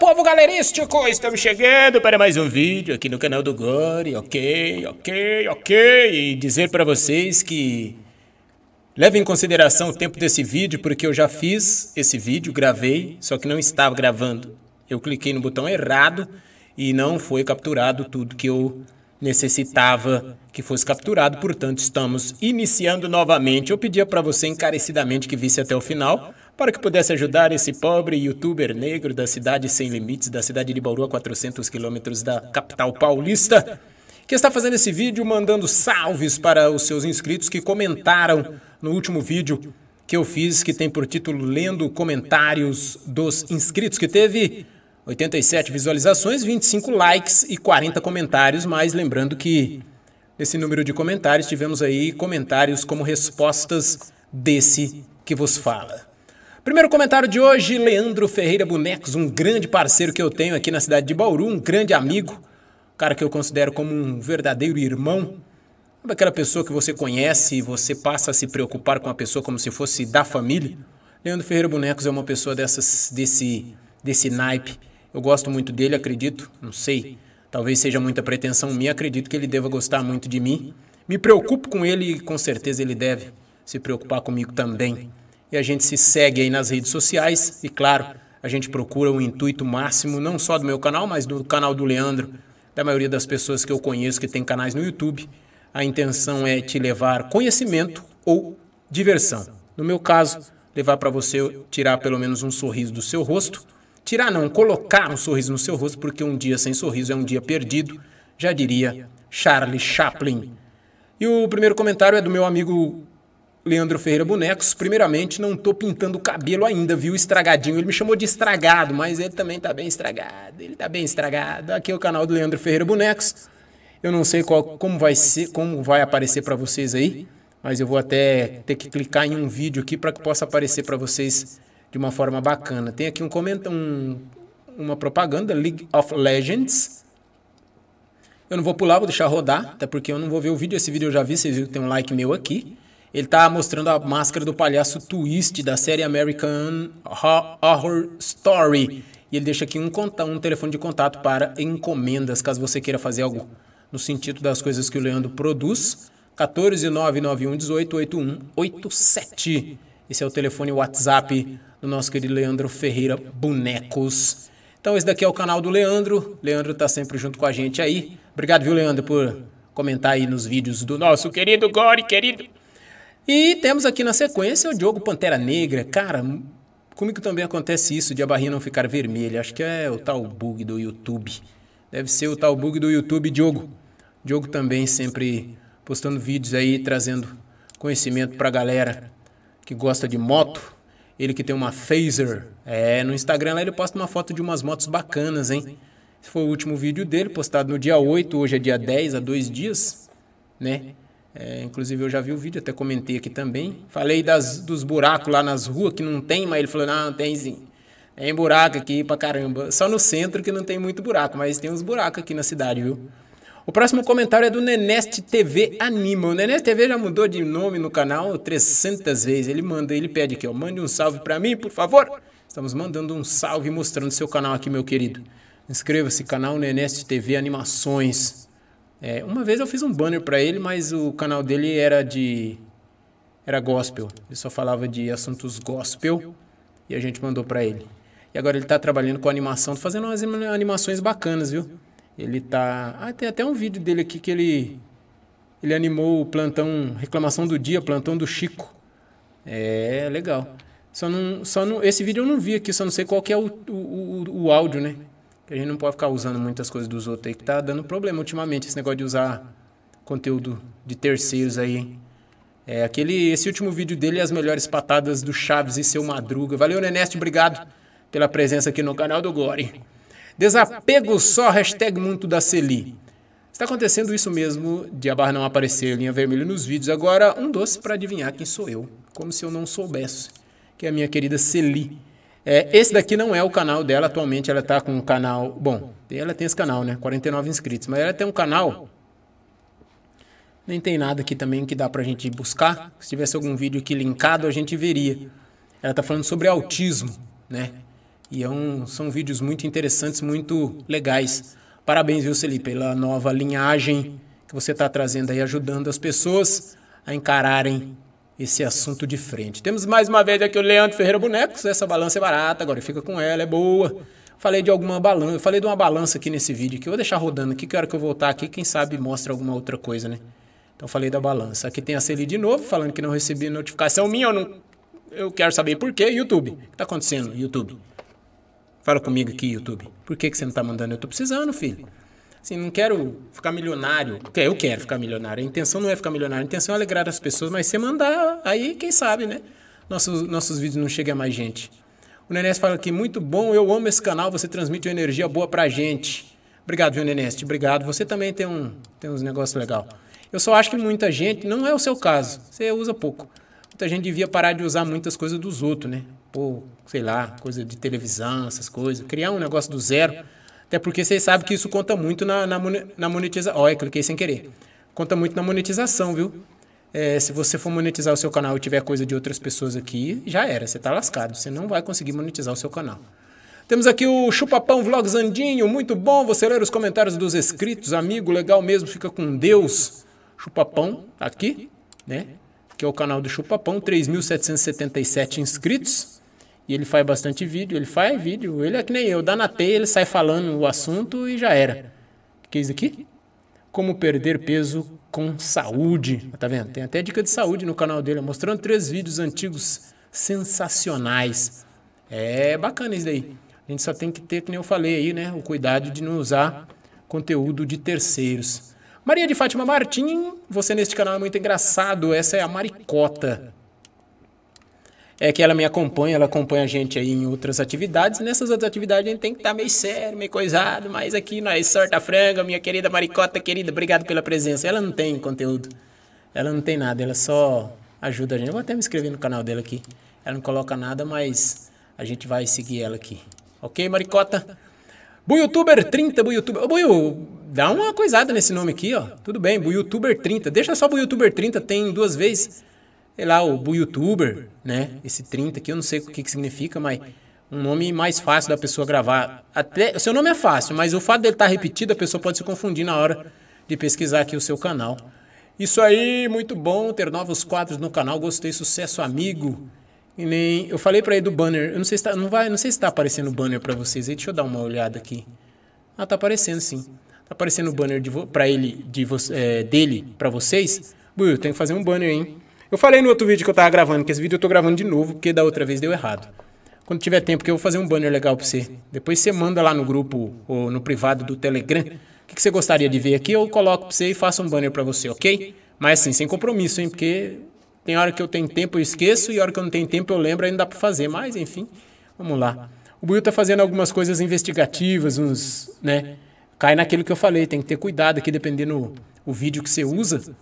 povo galerístico! Estamos chegando para mais um vídeo aqui no canal do Gore, ok, ok, ok. E dizer para vocês que levem em consideração o tempo desse vídeo, porque eu já fiz esse vídeo, gravei, só que não estava gravando. Eu cliquei no botão errado e não foi capturado tudo que eu necessitava que fosse capturado, portanto estamos iniciando novamente. Eu pedia para você encarecidamente que visse até o final, para que pudesse ajudar esse pobre youtuber negro da cidade sem limites, da cidade de Bauru, a 400 quilômetros da capital paulista, que está fazendo esse vídeo mandando salves para os seus inscritos que comentaram no último vídeo que eu fiz, que tem por título Lendo Comentários dos Inscritos, que teve 87 visualizações, 25 likes e 40 comentários, mas lembrando que nesse número de comentários tivemos aí comentários como respostas desse que vos fala. Primeiro comentário de hoje, Leandro Ferreira Bonecos, um grande parceiro que eu tenho aqui na cidade de Bauru, um grande amigo, um cara que eu considero como um verdadeiro irmão. aquela pessoa que você conhece e você passa a se preocupar com a pessoa como se fosse da família? Leandro Ferreira Bonecos é uma pessoa dessas, desse, desse naipe. Eu gosto muito dele, acredito, não sei, talvez seja muita pretensão minha, acredito que ele deva gostar muito de mim. Me preocupo com ele e com certeza ele deve se preocupar comigo também e a gente se segue aí nas redes sociais e, claro, a gente procura o um intuito máximo, não só do meu canal, mas do canal do Leandro, da maioria das pessoas que eu conheço que tem canais no YouTube. A intenção é te levar conhecimento ou diversão. No meu caso, levar para você tirar pelo menos um sorriso do seu rosto. Tirar não, colocar um sorriso no seu rosto, porque um dia sem sorriso é um dia perdido, já diria Charlie Chaplin. E o primeiro comentário é do meu amigo Leandro Ferreira Bonecos, primeiramente, não tô pintando o cabelo ainda, viu? Estragadinho. Ele me chamou de estragado, mas ele também tá bem estragado. Ele tá bem estragado. Aqui é o canal do Leandro Ferreira Bonecos. Eu não sei qual, como vai ser, como vai aparecer para vocês aí, mas eu vou até ter que clicar em um vídeo aqui para que possa aparecer para vocês de uma forma bacana. Tem aqui um comentário, um, uma propaganda, League of Legends. Eu não vou pular, vou deixar rodar, até porque eu não vou ver o vídeo. Esse vídeo eu já vi, vocês viram que tem um like meu aqui. Ele tá mostrando a máscara do palhaço Twist da série American Horror Story. E ele deixa aqui um, um telefone de contato para encomendas, caso você queira fazer algo no sentido das coisas que o Leandro produz. 14991188187. Esse é o telefone WhatsApp do nosso querido Leandro Ferreira Bonecos. Então esse daqui é o canal do Leandro. Leandro tá sempre junto com a gente aí. Obrigado, viu, Leandro, por comentar aí nos vídeos do nosso querido Gore, querido. E temos aqui na sequência o Diogo Pantera Negra. Cara, comigo também acontece isso de a barriga não ficar vermelha. Acho que é o tal bug do YouTube. Deve ser o tal bug do YouTube, Diogo. Diogo também sempre postando vídeos aí, trazendo conhecimento pra galera que gosta de moto. Ele que tem uma phaser. É, no Instagram lá ele posta uma foto de umas motos bacanas, hein? Esse foi o último vídeo dele, postado no dia 8, hoje é dia 10, há dois dias, né? É, inclusive eu já vi o vídeo, até comentei aqui também. Falei das, dos buracos lá nas ruas que não tem, mas ele falou, não, tem sim. Tem é buraco aqui pra caramba. Só no centro que não tem muito buraco, mas tem uns buracos aqui na cidade, viu? O próximo comentário é do Neneste TV Anima. O Neneste TV já mudou de nome no canal 300 vezes. Ele manda, ele pede aqui, ó, mande um salve pra mim, por favor. Estamos mandando um salve mostrando seu canal aqui, meu querido. Inscreva-se, canal Neneste TV Animações. É, uma vez eu fiz um banner para ele, mas o canal dele era de era gospel. Ele só falava de assuntos gospel e a gente mandou para ele. E agora ele está trabalhando com animação, fazendo umas animações bacanas, viu? Ele tá, ah, tem até um vídeo dele aqui que ele ele animou o plantão reclamação do dia, plantão do Chico. É legal. Só não, só não, esse vídeo eu não vi aqui, só não sei qual que é o, o, o, o áudio, né? A gente não pode ficar usando muitas coisas dos outros aí, que tá dando problema ultimamente, esse negócio de usar conteúdo de terceiros aí, É, aquele, esse último vídeo dele, as melhores patadas do Chaves e seu Madruga. Valeu, Neneste, obrigado pela presença aqui no canal do Gore. Desapego só, hashtag muito da Celi. Está acontecendo isso mesmo de a barra não aparecer linha vermelha nos vídeos. Agora, um doce para adivinhar quem sou eu, como se eu não soubesse, que é a minha querida Celi. É, esse daqui não é o canal dela atualmente, ela está com um canal. Bom, ela tem esse canal, né? 49 inscritos, mas ela tem um canal. Nem tem nada aqui também que dá pra gente buscar. Se tivesse algum vídeo aqui linkado, a gente veria. Ela está falando sobre autismo, né? E é um, são vídeos muito interessantes, muito legais. Parabéns, viu, Celi, pela nova linhagem que você está trazendo aí, ajudando as pessoas a encararem esse assunto de frente. Temos mais uma vez aqui o Leandro Ferreira Bonecos. Essa balança é barata, agora fica com ela, é boa. Falei de alguma balança, eu falei de uma balança aqui nesse vídeo que eu vou deixar rodando aqui, que hora que eu voltar aqui, quem sabe mostra alguma outra coisa, né? Então falei da balança. Aqui tem a Celi de novo, falando que não recebi notificação minha, eu não eu quero saber por quê, YouTube. O que tá acontecendo, YouTube? Fala comigo aqui, YouTube. Por que que você não tá mandando? Eu tô precisando, filho. Assim, não quero ficar milionário. Eu quero ficar milionário. A intenção não é ficar milionário, a intenção é alegrar as pessoas, mas se mandar, aí quem sabe, né? Nossos, nossos vídeos não chegam a mais gente. O Nenés fala aqui, muito bom, eu amo esse canal, você transmite uma energia boa pra gente. Obrigado, viu, Nenés? Obrigado. Você também tem, um, tem uns negócios legal. Eu só acho que muita gente, não é o seu caso, você usa pouco. Muita gente devia parar de usar muitas coisas dos outros, né? Pô, sei lá, coisa de televisão, essas coisas. Criar um negócio do zero até porque vocês sabem que isso conta muito na, na, na monetização. Olha, cliquei sem querer. Conta muito na monetização, viu? É, se você for monetizar o seu canal e tiver coisa de outras pessoas aqui, já era, você está lascado, você não vai conseguir monetizar o seu canal. Temos aqui o Chupapão Vlogs Andinho, muito bom você ler os comentários dos inscritos, amigo, legal mesmo, fica com Deus. Chupapão, tá aqui, né? Que é o canal do Chupapão, 3.777 inscritos. E ele faz bastante vídeo, ele faz vídeo, ele é que nem eu, dá na teia, ele sai falando o assunto e já era. O que é isso aqui? Como perder peso com saúde. Tá vendo? Tem até dica de saúde no canal dele, mostrando três vídeos antigos sensacionais. É bacana isso daí. A gente só tem que ter, como eu falei aí, né, o cuidado de não usar conteúdo de terceiros. Maria de Fátima Martim, você neste canal é muito engraçado. Essa é a Maricota é que ela me acompanha, ela acompanha a gente aí em outras atividades. Nessas outras atividades a gente tem que estar tá meio sério, meio coisado, mas aqui nós sorta franga, minha querida Maricota, querida, obrigado pela presença. Ela não tem conteúdo, ela não tem nada, ela só ajuda a gente. Eu vou até me inscrever no canal dela aqui. Ela não coloca nada, mas a gente vai seguir ela aqui. Ok, Maricota? Buiutuber 30, Buiutuber. Ô, Buiu, dá uma coisada nesse nome aqui, ó. Tudo bem, Buiutuber 30. Deixa só Buiutuber 30, tem duas vezes sei lá, o YouTuber né? Esse 30 aqui, eu não sei o que, que significa, mas um nome mais fácil da pessoa gravar. Até, seu nome é fácil, mas o fato dele estar tá repetido, a pessoa pode se confundir na hora de pesquisar aqui o seu canal. Isso aí, muito bom ter novos quadros no canal. Gostei, sucesso, amigo. E nem eu falei para ele do banner. Eu não sei se tá, não vai, não sei se tá aparecendo banner para vocês aí. Deixa eu dar uma olhada aqui. Ah, tá aparecendo sim. Tá aparecendo o banner de para ele de é, dele para vocês. eu tenho que fazer um banner, hein? Eu falei no outro vídeo que eu tava gravando, que esse vídeo eu tô gravando de novo, porque da outra vez deu errado. Quando tiver tempo, que eu vou fazer um banner legal pra você. Depois você manda lá no grupo ou no privado do Telegram o que, você gostaria de ver aqui, eu coloco pra você e faço um banner pra você, ok? Mas assim, sem compromisso, hein? Porque tem hora que eu tenho tempo eu esqueço e hora que eu não tenho tempo eu lembro ainda dá pra fazer. Mas enfim, vamos lá. O Buiu tá fazendo algumas coisas investigativas, uns, né? Cai naquilo que eu falei, tem que ter cuidado aqui dependendo o vídeo que você usa.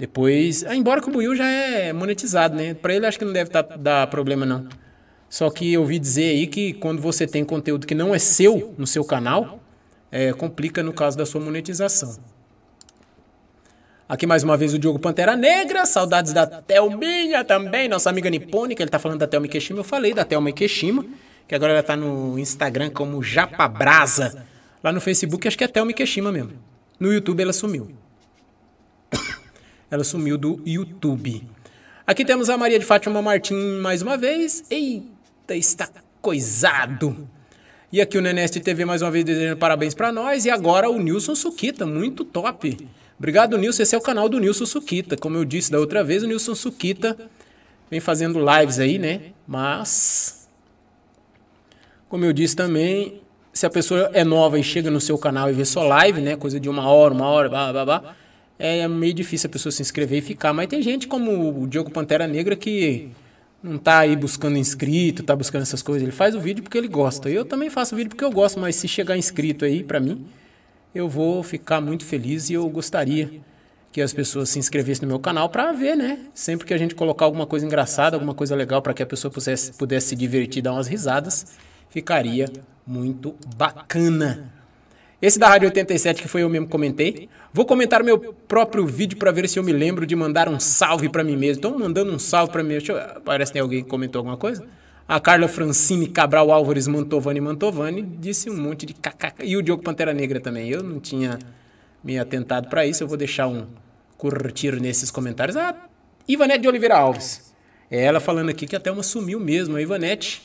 Depois, ah, embora que o Buiu já é monetizado, né? Para ele acho que não deve tá, dar problema não. Só que eu ouvi dizer aí que quando você tem conteúdo que não é seu no seu canal, é, complica no caso da sua monetização. Aqui mais uma vez o Diogo Pantera Negra, saudades da Thelminha também, nossa amiga nipônica, ele tá falando da Thelma Ikeshima, eu falei da Thelma Ikeshima, que agora ela tá no Instagram como Japabrasa. Lá no Facebook acho que é Thelma Ikeshima mesmo. No YouTube ela sumiu. Ela sumiu do YouTube. Aqui temos a Maria de Fátima Martins mais uma vez. Eita, está coisado. E aqui o Neneste TV mais uma vez desejando parabéns para nós. E agora o Nilson Suquita, muito top. Obrigado, Nilson. Esse é o canal do Nilson Suquita. Como eu disse da outra vez, o Nilson Suquita vem fazendo lives aí, né? Mas, como eu disse também, se a pessoa é nova e chega no seu canal e vê só live, né? Coisa de uma hora, uma hora, blá, blá, blá é meio difícil a pessoa se inscrever e ficar. Mas tem gente como o Diogo Pantera Negra que não tá aí buscando inscrito, tá buscando essas coisas. Ele faz o vídeo porque ele gosta. Eu também faço o vídeo porque eu gosto, mas se chegar inscrito aí para mim, eu vou ficar muito feliz e eu gostaria que as pessoas se inscrevessem no meu canal para ver, né? Sempre que a gente colocar alguma coisa engraçada, alguma coisa legal para que a pessoa pudesse, pudesse se divertir, dar umas risadas, ficaria muito bacana. Esse da Rádio 87 que foi eu mesmo que comentei. Vou comentar meu próprio vídeo para ver se eu me lembro de mandar um salve para mim mesmo. Estou mandando um salve para mim. Parece que tem alguém que comentou alguma coisa. A Carla Francine Cabral Álvares Mantovani Mantovani disse um monte de cacaca E o Diogo Pantera Negra também. Eu não tinha me atentado para isso. Eu vou deixar um curtir nesses comentários. A Ivanete de Oliveira Alves. É ela falando aqui que até uma sumiu mesmo. A Ivanete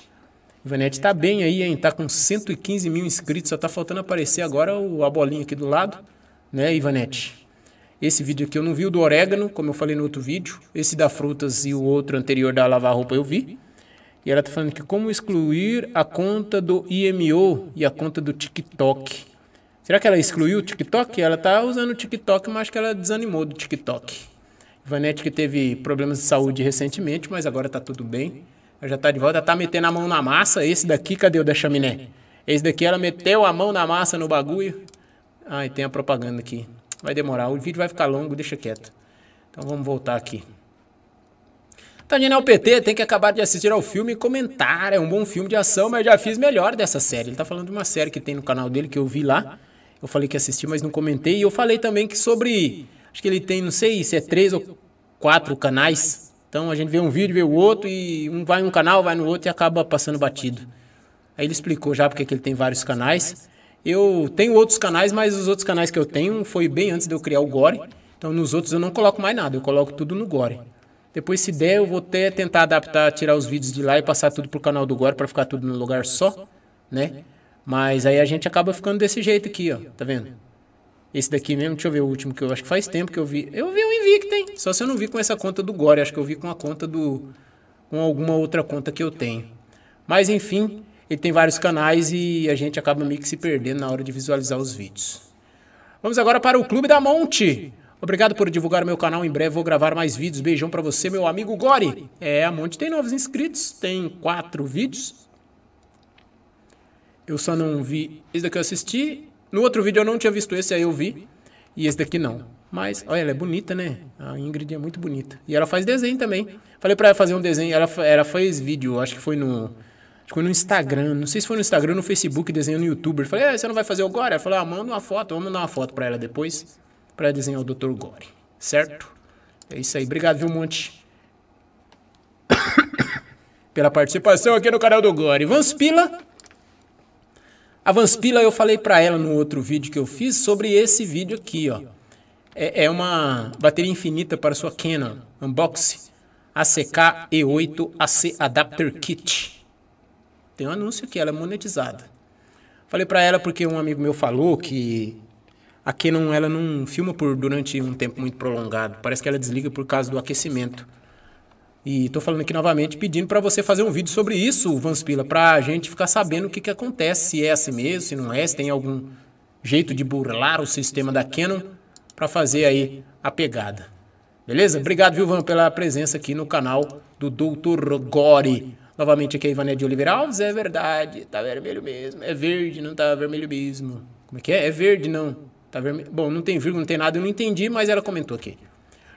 o Venete está bem aí, hein? Está com 115 mil inscritos. Só está faltando aparecer agora o, a bolinha aqui do lado, né, Ivanete? Esse vídeo aqui eu não vi, o do orégano, como eu falei no outro vídeo. Esse da frutas e o outro anterior da lavar roupa eu vi. E ela está falando que como excluir a conta do IMO e a conta do TikTok. Será que ela excluiu o TikTok? Ela está usando o TikTok, mas que ela desanimou do TikTok. Ivanete que teve problemas de saúde recentemente, mas agora está tudo bem. Já tá de volta, tá metendo a mão na massa. Esse daqui, cadê o da chaminé? Esse daqui ela meteu a mão na massa no bagulho. Ai, tem a propaganda aqui. Vai demorar, o vídeo vai ficar longo, deixa quieto. Então vamos voltar aqui. Tanina tá, é o PT, tem que acabar de assistir ao filme e comentar. É um bom filme de ação, mas eu já fiz melhor dessa série. Ele tá falando de uma série que tem no canal dele que eu vi lá. Eu falei que assisti, mas não comentei. E eu falei também que sobre. Acho que ele tem, não sei se é três ou quatro canais então a gente vê um vídeo, vê o outro, e um vai um canal, vai no outro e acaba passando batido. Aí ele explicou já porque ele tem vários canais. Eu tenho outros canais, mas os outros canais que eu tenho foi bem antes de eu criar o Gore. Então nos outros eu não coloco mais nada, eu coloco tudo no Gore. Depois, se der, eu vou até tentar adaptar, tirar os vídeos de lá e passar tudo pro canal do Gore para ficar tudo num lugar só, né? Mas aí a gente acaba ficando desse jeito aqui, ó, tá vendo? Esse daqui mesmo, deixa eu ver o último que eu acho que faz tempo que eu vi. Eu vi o Invicta, hein? Só se eu não vi com essa conta do Gore, acho que eu vi com a conta do com alguma outra conta que eu tenho. Mas enfim, ele tem vários canais e a gente acaba meio que se perdendo na hora de visualizar os vídeos. Vamos agora para o Clube da Monte. Obrigado por divulgar o meu canal. Em breve vou gravar mais vídeos. Beijão para você, meu amigo Gore. É, a Monte tem novos inscritos, tem quatro vídeos. Eu só não vi. Esse daqui eu assisti. No outro vídeo eu não tinha visto esse, aí eu vi. E esse daqui não. Mas, olha, ela é bonita, né? A Ingrid é muito bonita. E ela faz desenho também. Falei pra ela fazer um desenho, ela, ela fez vídeo, acho que foi no... Acho que foi no Instagram, não sei se foi no Instagram ou no Facebook, desenhando no YouTube. Falei, é, você não vai fazer o Gore? Ela falou, ah, manda uma foto, vamos mandar uma foto pra ela depois, pra desenhar o Dr. Gore. Certo? É isso aí, obrigado, viu, Monte? Pela participação aqui no canal do Gore. Vamos Pila! A Vanspila, eu falei para ela no outro vídeo que eu fiz sobre esse vídeo aqui, ó. É, é uma bateria infinita para sua Canon Unboxing ACK E8 AC Adapter Kit. Tem um anúncio que ela é monetizada. Falei para ela porque um amigo meu falou que a Canon ela não filma por durante um tempo muito prolongado. Parece que ela desliga por causa do aquecimento. E estou falando aqui novamente pedindo para você fazer um vídeo sobre isso, Vanspila, para a gente ficar sabendo o que, que acontece, se é assim mesmo, se não é, se tem algum jeito de burlar o sistema da Canon para fazer aí a pegada. Beleza? Obrigado, Vilvan, pela presença aqui no canal do Doutor Gore. Novamente aqui é Ivané de Oliveira Alves. É verdade, tá vermelho mesmo. É verde, não tá vermelho mesmo. Como é que é? É verde, não. Tá vermelho. Bom, não tem vírgula, não tem nada, eu não entendi, mas ela comentou aqui.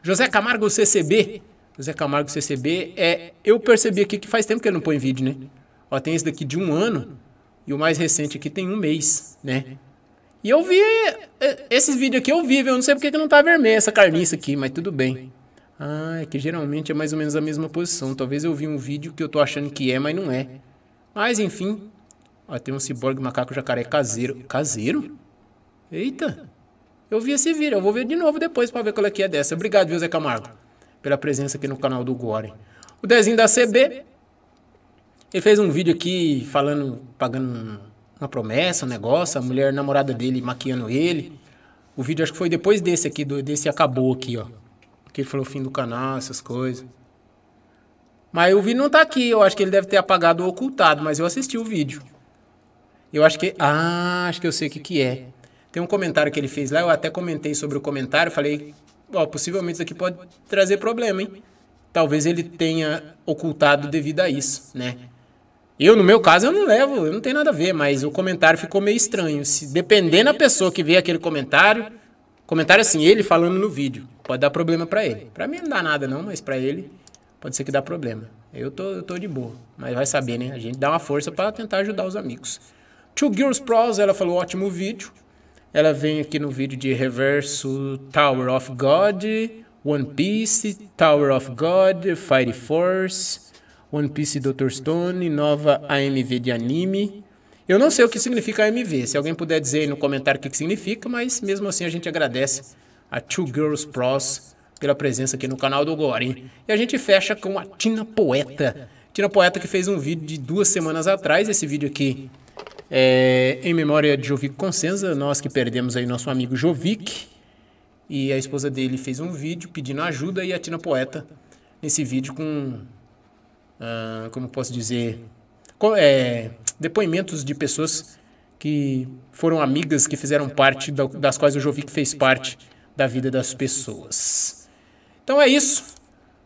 José Camargo CCB Zé Camargo CCB. É, eu percebi aqui que faz tempo que ele não põe vídeo, né? Ó, tem esse daqui de um ano e o mais recente aqui tem um mês, né? E eu vi é, é, esses vídeos aqui, eu vi, Eu não sei porque que não tá vermelho essa carniça aqui, mas tudo bem. Ah, é que geralmente é mais ou menos a mesma posição. Talvez eu vi um vídeo que eu tô achando que é, mas não é. Mas enfim. Ó, tem um ciborgue macaco jacaré caseiro. Caseiro? Eita! Eu vi esse vídeo, eu vou ver de novo depois para ver qual é que é dessa. Obrigado, viu, Zé Camargo? pela presença aqui no canal do Gore. O Dezinho da CB, ele fez um vídeo aqui falando, pagando uma promessa, um negócio, a mulher namorada dele maquiando ele. O vídeo acho que foi depois desse aqui, desse acabou aqui, ó. Que ele falou fim do canal, essas coisas. Mas o vídeo não tá aqui, eu acho que ele deve ter apagado ou ocultado, mas eu assisti o vídeo. Eu acho que. Ah, acho que eu sei o que, que é. Tem um comentário que ele fez lá, eu até comentei sobre o comentário, falei ó, possivelmente isso aqui pode trazer problema, hein? Talvez ele tenha ocultado devido a isso, né? Eu, no meu caso, eu não levo, eu não tenho nada a ver, mas o comentário ficou meio estranho. Se, dependendo da pessoa que vê aquele comentário, comentário assim, ele falando no vídeo, pode dar problema para ele. Para mim não dá nada não, mas para ele pode ser que dá problema. Eu tô, eu tô de boa, mas vai saber, né? A gente dá uma força para tentar ajudar os amigos. Two Girls Pros, ela falou, ótimo vídeo. Ela vem aqui no vídeo de reverso Tower of God, One Piece, Tower of God, Fire Force, One Piece Dr. Stone, nova AMV de anime. Eu não sei o que significa AMV, se alguém puder dizer aí no comentário o que, que significa, mas mesmo assim a gente agradece a Two Girls Pros pela presença aqui no canal do Gore E a gente fecha com a Tina Poeta. Tina Poeta que fez um vídeo de duas semanas atrás, esse vídeo aqui é, em memória de Jovic Consenza, nós que perdemos aí nosso amigo Jovic, e a esposa dele fez um vídeo pedindo ajuda e a Tina Poeta nesse vídeo com, ah, como posso dizer, com, é, depoimentos de pessoas que foram amigas, que fizeram parte, da, das quais o Jovic fez parte da vida das pessoas. Então é isso.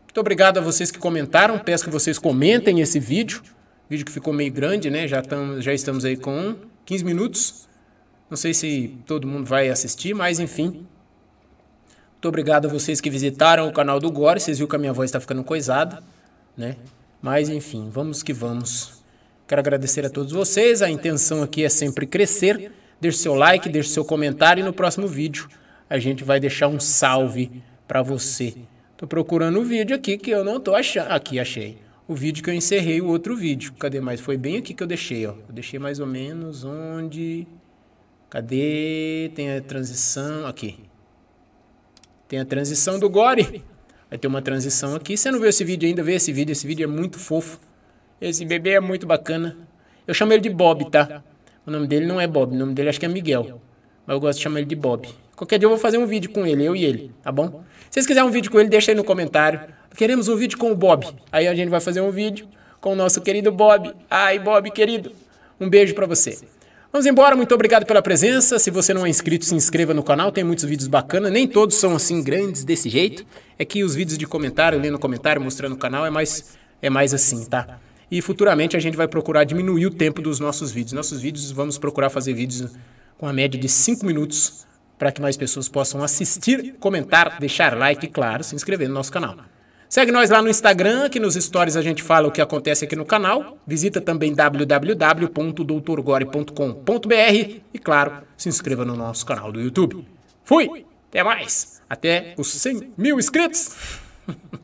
Muito obrigado a vocês que comentaram. Peço que vocês comentem esse vídeo. Vídeo que ficou meio grande, né? Já, tam, já estamos aí com 15 minutos. Não sei se todo mundo vai assistir, mas enfim. Muito obrigado a vocês que visitaram o canal do Gore. Vocês viram que a minha voz está ficando coisada, né? Mas enfim, vamos que vamos. Quero agradecer a todos vocês. A intenção aqui é sempre crescer. Deixe seu like, deixe seu comentário e no próximo vídeo a gente vai deixar um salve para você. Tô procurando o um vídeo aqui que eu não tô achando. Aqui achei o vídeo que eu encerrei o outro vídeo. Cadê mais? Foi bem aqui que eu deixei, ó. Eu deixei mais ou menos onde... Cadê? Tem a transição aqui. Tem a transição do Gore. Vai ter uma transição aqui. Você não viu esse vídeo ainda? Vê esse vídeo. Esse vídeo é muito fofo. Esse bebê é muito bacana. Eu chamo ele de Bob, tá? O nome dele não é Bob. O nome dele acho que é Miguel. Mas eu gosto de chamar ele de Bob. Qualquer dia eu vou fazer um vídeo com ele, eu e ele, tá bom? Se vocês quiserem um vídeo com ele, deixa aí no comentário queremos um vídeo com o Bob. Aí a gente vai fazer um vídeo com o nosso querido Bob. Ai, Bob, querido, um beijo para você. Vamos embora, muito obrigado pela presença. Se você não é inscrito, se inscreva no canal, tem muitos vídeos bacanas. Nem todos são assim grandes desse jeito. É que os vídeos de comentário, lendo comentário, mostrando o canal, é mais, é mais assim, tá? E futuramente a gente vai procurar diminuir o tempo dos nossos vídeos. Nossos vídeos, vamos procurar fazer vídeos com a média de 5 minutos para que mais pessoas possam assistir, comentar, deixar like e, claro, se inscrever no nosso canal. Segue nós lá no Instagram, que nos stories a gente fala o que acontece aqui no canal. Visita também www.doutorgore.com.br e, claro, se inscreva no nosso canal do YouTube. Fui! Até mais! Até os 100 mil inscritos!